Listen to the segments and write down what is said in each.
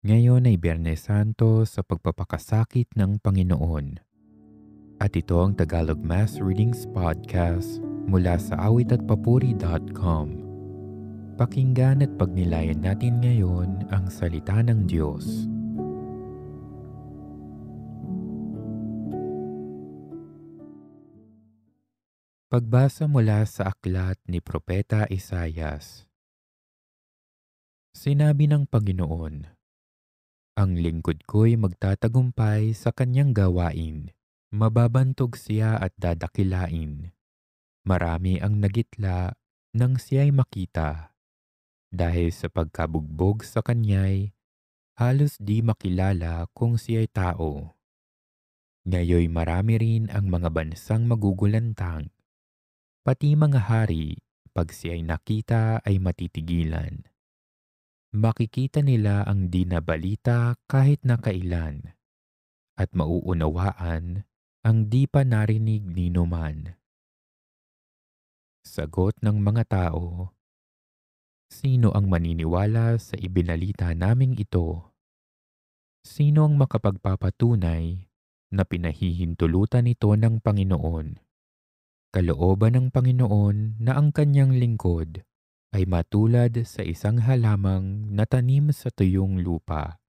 Ngayon ay Biyernes Santo sa pagpapakasakit ng Panginoon. At ito ang Tagalog Mass Readings Podcast mula sa awitatpapuri.com. Pakinggan at pagnilayan natin ngayon ang salita ng Diyos. Pagbasa mula sa aklat ni Propeta Isayas Sinabi ng Panginoon, ang lingkod ko'y magtatagumpay sa kanyang gawain. Mababantog siya at dadakilain. Marami ang nagitla nang siya'y makita. Dahil sa pagkabugbog sa kanya'y, halos di makilala kung siya'y tao. Ngayoy marami rin ang mga bansang magugulantang. Pati mga hari, pag siya'y nakita ay matitigilan makikita nila ang di nabalita kahit na kailan at mauunawaan ang di pa narinig ni Numan. Sagot ng mga tao, Sino ang maniniwala sa ibinalita naming ito? Sino ang makapagpapatunay na pinahihintulutan ito ng Panginoon? Kalooban ng Panginoon na ang kanyang lingkod ay matulad sa isang halamang natanim sa tuyong lupa.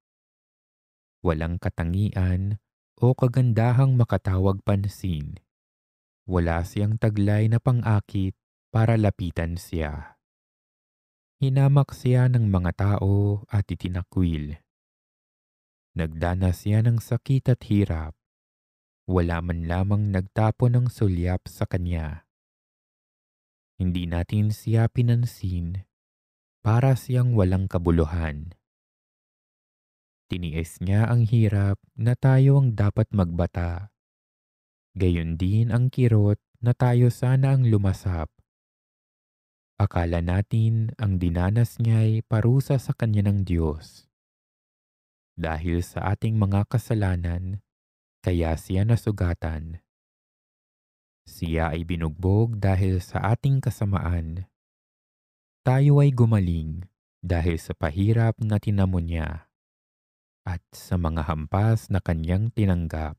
Walang katangian o kagandahang makatawag pansin. Wala siyang taglay na pangakit para lapitan siya. Hinamak siya ng mga tao at itinakwil. Nagdana siya ng sakit at hirap. Wala man lamang nagtapo ng sulyap sa kanya hindi natin siya pinansin para siyang walang kabuluhan. Tiniis niya ang hirap na tayo ang dapat magbata. Gayon din ang kirot na tayo sana ang lumasap. Akala natin ang dinanas niya'y parusa sa kanya ng Diyos. Dahil sa ating mga kasalanan, kaya siya nasugatan. Siya ay binugbog dahil sa ating kasamaan. Tayo ay gumaling dahil sa pahirap na tinamo niya at sa mga hampas na kanyang tinanggap.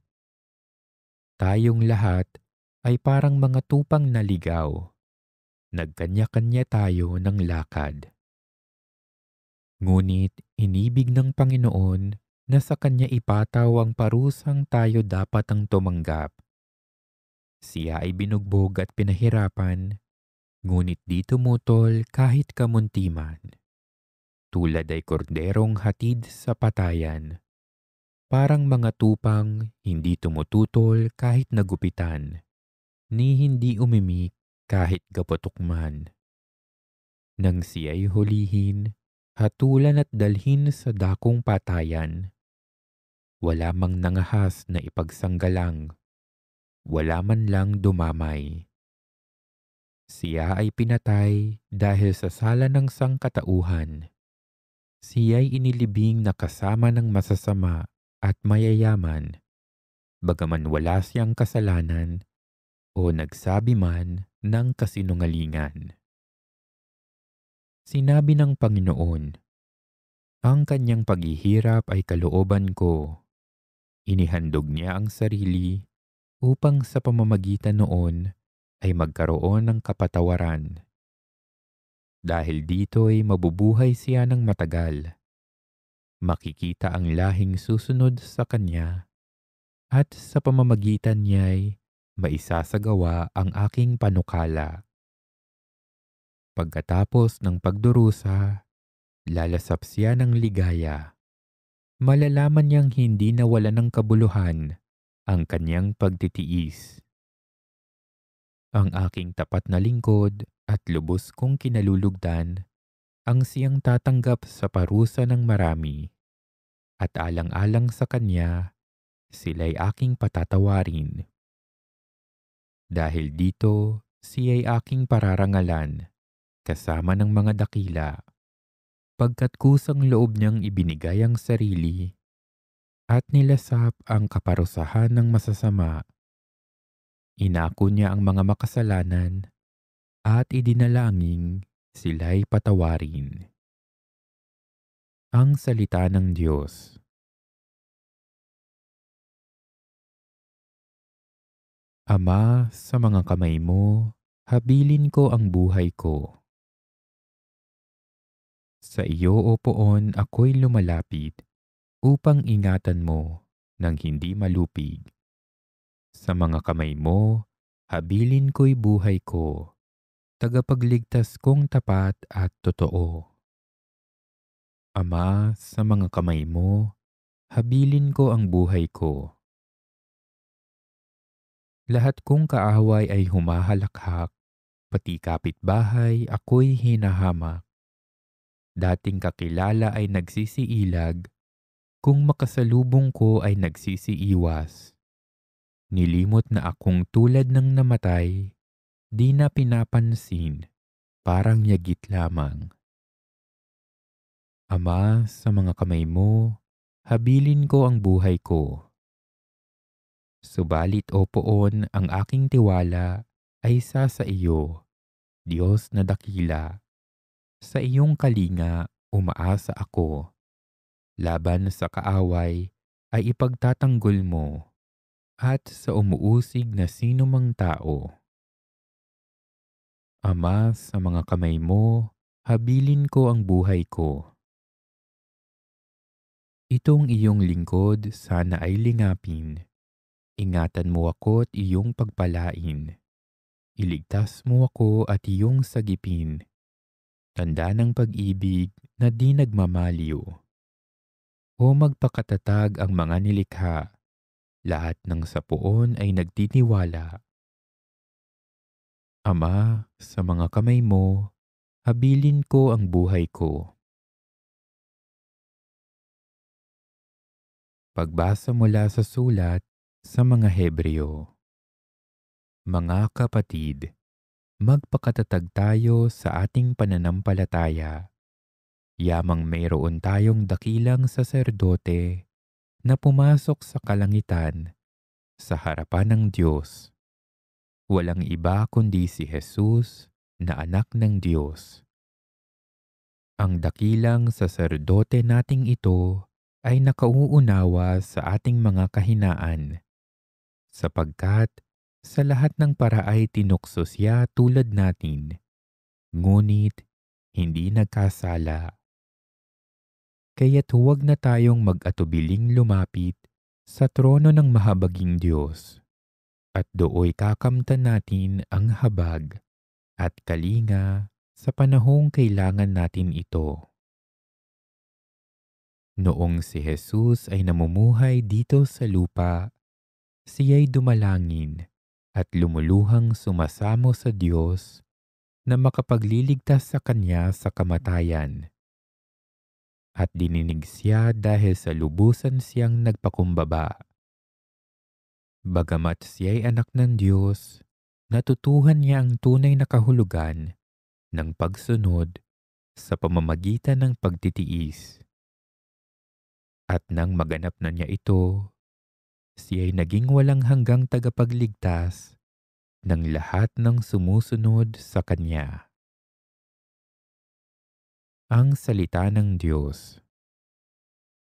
Tayong lahat ay parang mga tupang naligaw. Nagkanya-kanya tayo ng lakad. Ngunit inibig ng Panginoon na sa Kanya ipataw ang parusang tayo dapat ang tumanggap siya ay binugbog at pinahirapan, ngunit di tumutol kahit kamunti man. Tulad ay korderong hatid sa patayan. Parang mga tupang hindi tumututol kahit nagupitan, ni hindi umimik kahit gapotok man. Nang siya'y hulihin, hatulan at dalhin sa dakong patayan. Wala mang nangahas na ipagsanggalang wala man lang dumamay. Siya ay pinatay dahil sa sala ng sangkatauhan. Siya'y inilibing na kasama ng masasama at mayayaman, bagaman wala siyang kasalanan o nagsabi man ng kasinungalingan. Sinabi ng Panginoon, Ang kanyang paghihirap ay kalooban ko. Inihandog niya ang sarili upang sa pamamagitan noon ay magkaroon ng kapatawaran. Dahil dito ay mabubuhay siya ng matagal. Makikita ang lahing susunod sa kanya at sa pamamagitan niya'y maisasagawa ang aking panukala. Pagkatapos ng pagdurusa, lalasap siya ng ligaya. Malalaman niyang hindi nawala ng kabuluhan ang kanyang pagtitiis. Ang aking tapat na lingkod at lubos kong kinalulugdan ang siyang tatanggap sa parusa ng marami at alang-alang sa kanya sila'y aking patatawarin. Dahil dito siya'y aking pararangalan kasama ng mga dakila pagkat kusang loob niyang ibinigay ang sarili at nilasap ang kaparusahan ng masasama. Inako niya ang mga makasalanan at idinalangin sila'y patawarin. Ang Salita ng Diyos Ama, sa mga kamay mo, habilin ko ang buhay ko. Sa iyo, O Poon, ako'y lumalapit upang ingatan mo ng hindi malupig. Sa mga kamay mo, habilin ko'y buhay ko, tagapagligtas kong tapat at totoo. Ama, sa mga kamay mo, habilin ko ang buhay ko. Lahat kong kaaway ay humahalakhak, pati kapitbahay ako'y hinahamak. Dating kakilala ay nagsisiilag, kung makasalubong ko ay nagsisiiwas. Nilimot na akong tulad ng namatay, di na pinapansin, parang yagit lamang. Ama, sa mga kamay mo, habilin ko ang buhay ko. Subalit o poon, ang aking tiwala ay sa sa iyo, Diyos na dakila. Sa iyong kalinga, umaasa ako laban sa kaaway ay ipagtatanggol mo at sa umuusig na sino mang tao. Ama, sa mga kamay mo, habilin ko ang buhay ko. Itong iyong lingkod sana ay lingapin. Ingatan mo ako at iyong pagpalain. Iligtas mo ako at iyong sagipin. Tanda ng pag-ibig na di nagmamaliw o magpakatatag ang mga nilikha. Lahat ng sapuon ay nagtitiwala. Ama, sa mga kamay mo, habilin ko ang buhay ko. Pagbasa mula sa sulat sa mga Hebreo Mga kapatid, magpakatatag tayo sa ating pananampalataya Yamang mayroon tayong dakilang saserdote na pumasok sa kalangitan sa harapan ng Diyos. Walang iba kundi si Jesus na anak ng Diyos. Ang dakilang saserdote nating ito ay nakauunawa sa ating mga kahinaan sapagkat sa lahat ng ay tinukso siya tulad natin, ngunit hindi nagkasala Kaya't huwag na tayong mag-atubiling lumapit sa trono ng mahabaging Diyos at dooy kakamtan natin ang habag at kalinga sa panahong kailangan natin ito. Noong si Jesus ay namumuhay dito sa lupa, siya'y dumalangin at lumuluhang sumasamo sa Diyos na makapagliligtas sa Kanya sa kamatayan at dininig siya dahil sa lubusan siyang nagpakumbaba. Bagamat siya ay anak ng Diyos, natutuhan niya ang tunay na kahulugan ng pagsunod sa pamamagitan ng pagtitiis. At nang maganap na niya ito, siya ay naging walang hanggang tagapagligtas ng lahat ng sumusunod sa Kanya ang salita ng Diyos.